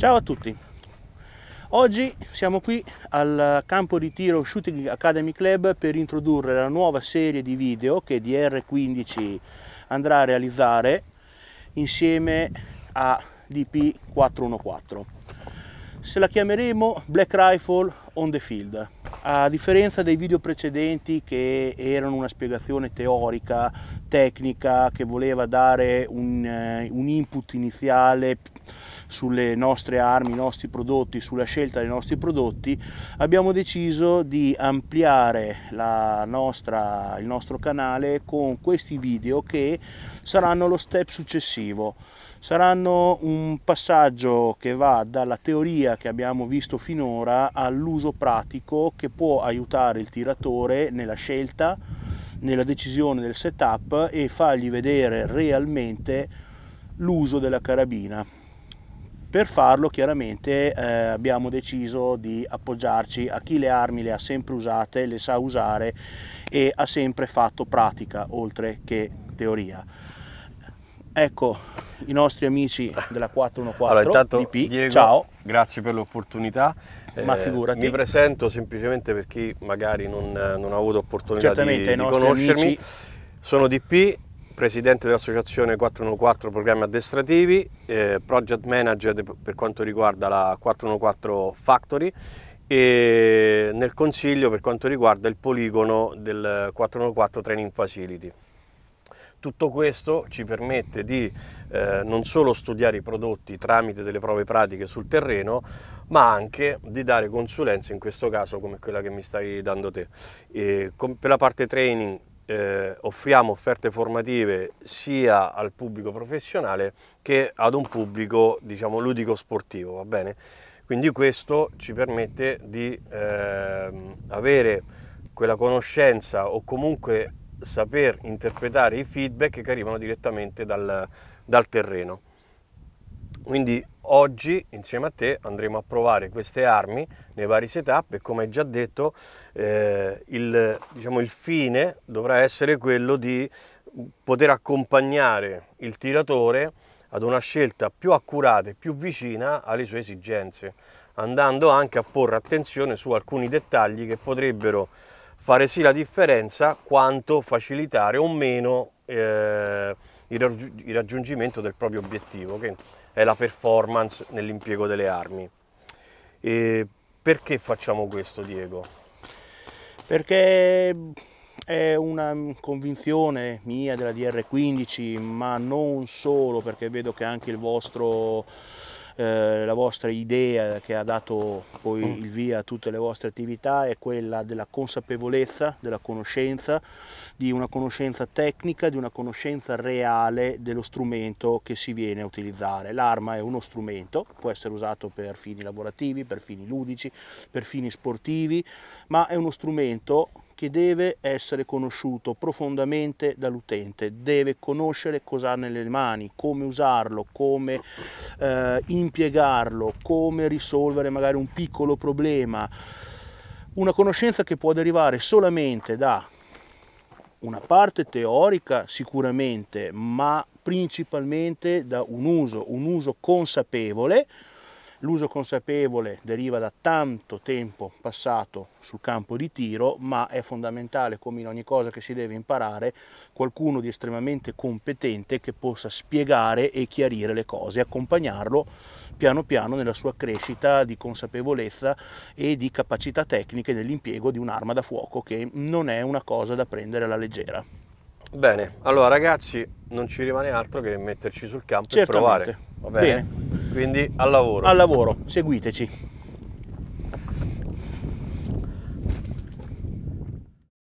Ciao a tutti! Oggi siamo qui al campo di tiro Shooting Academy Club per introdurre la nuova serie di video che DR15 andrà a realizzare insieme a DP414. Se la chiameremo Black Rifle on the Field. A differenza dei video precedenti che erano una spiegazione teorica, tecnica, che voleva dare un, eh, un input iniziale sulle nostre armi, i nostri prodotti, sulla scelta dei nostri prodotti, abbiamo deciso di ampliare nostra, il nostro canale con questi video che saranno lo step successivo. Saranno un passaggio che va dalla teoria che abbiamo visto finora all'uso pratico che può aiutare il tiratore nella scelta, nella decisione del setup e fargli vedere realmente l'uso della carabina. Per farlo chiaramente eh, abbiamo deciso di appoggiarci a chi le armi le ha sempre usate, le sa usare e ha sempre fatto pratica oltre che teoria. Ecco i nostri amici della 414 allora, intanto, DP, Diego, ciao. Grazie per l'opportunità. Ma eh, figurati. Eh, mi presento semplicemente per chi magari non, non ha avuto opportunità Certamente, di, di conoscermi. Amici... Sono DP, presidente dell'associazione 414 Programmi Addestrativi, eh, project manager per quanto riguarda la 414 Factory e nel consiglio per quanto riguarda il poligono del 414 Training Facility. Tutto questo ci permette di eh, non solo studiare i prodotti tramite delle prove pratiche sul terreno, ma anche di dare consulenze, in questo caso come quella che mi stai dando te. Con, per la parte training eh, offriamo offerte formative sia al pubblico professionale che ad un pubblico diciamo ludico sportivo va bene quindi questo ci permette di eh, avere quella conoscenza o comunque saper interpretare i feedback che arrivano direttamente dal, dal terreno quindi Oggi insieme a te andremo a provare queste armi nei vari setup e come già detto eh, il, diciamo, il fine dovrà essere quello di poter accompagnare il tiratore ad una scelta più accurata e più vicina alle sue esigenze, andando anche a porre attenzione su alcuni dettagli che potrebbero fare sì la differenza quanto facilitare o meno eh, il raggiungimento del proprio obiettivo, che è la performance nell'impiego delle armi. E perché facciamo questo, Diego? Perché è una convinzione mia della DR15, ma non solo, perché vedo che anche il vostro eh, la vostra idea che ha dato poi mm. il via a tutte le vostre attività è quella della consapevolezza, della conoscenza, di una conoscenza tecnica, di una conoscenza reale dello strumento che si viene a utilizzare. L'arma è uno strumento, può essere usato per fini lavorativi, per fini ludici, per fini sportivi, ma è uno strumento che deve essere conosciuto profondamente dall'utente, deve conoscere cosa ha nelle mani, come usarlo, come eh, impiegarlo, come risolvere magari un piccolo problema. Una conoscenza che può derivare solamente da una parte teorica sicuramente, ma principalmente da un uso, un uso consapevole L'uso consapevole deriva da tanto tempo passato sul campo di tiro, ma è fondamentale, come in ogni cosa che si deve imparare, qualcuno di estremamente competente che possa spiegare e chiarire le cose, accompagnarlo piano piano nella sua crescita di consapevolezza e di capacità tecniche nell'impiego di un'arma da fuoco, che non è una cosa da prendere alla leggera. Bene, allora ragazzi, non ci rimane altro che metterci sul campo Certamente. e provare. Va bene. bene. Quindi al lavoro. Al lavoro, seguiteci.